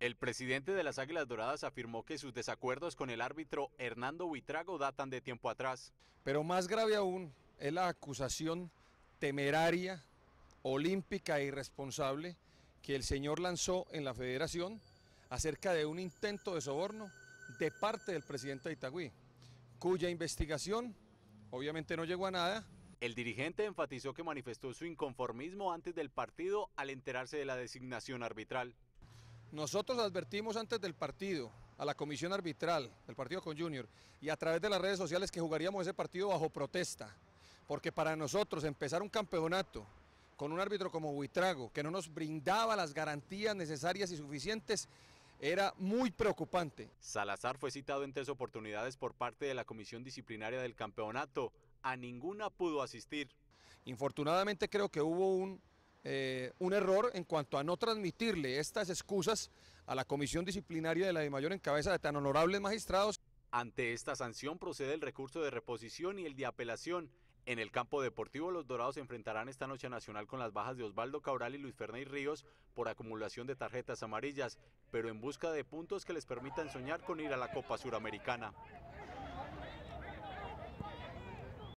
El presidente de las Águilas Doradas afirmó que sus desacuerdos con el árbitro Hernando Buitrago datan de tiempo atrás. Pero más grave aún es la acusación temeraria, olímpica e irresponsable que el señor lanzó en la federación acerca de un intento de soborno de parte del presidente de Itagüí, cuya investigación obviamente no llegó a nada. El dirigente enfatizó que manifestó su inconformismo antes del partido al enterarse de la designación arbitral. Nosotros advertimos antes del partido a la comisión arbitral del partido con Junior y a través de las redes sociales que jugaríamos ese partido bajo protesta, porque para nosotros empezar un campeonato con un árbitro como Huitrago que no nos brindaba las garantías necesarias y suficientes, era muy preocupante. Salazar fue citado en tres oportunidades por parte de la comisión disciplinaria del campeonato. A ninguna pudo asistir. Infortunadamente creo que hubo un eh, un error en cuanto a no transmitirle estas excusas a la comisión disciplinaria de la de mayor en cabeza de tan honorables magistrados. Ante esta sanción procede el recurso de reposición y el de apelación. En el campo deportivo, los Dorados se enfrentarán esta noche Nacional con las bajas de Osvaldo Cabral y Luis Fernández Ríos por acumulación de tarjetas amarillas, pero en busca de puntos que les permitan soñar con ir a la Copa Suramericana.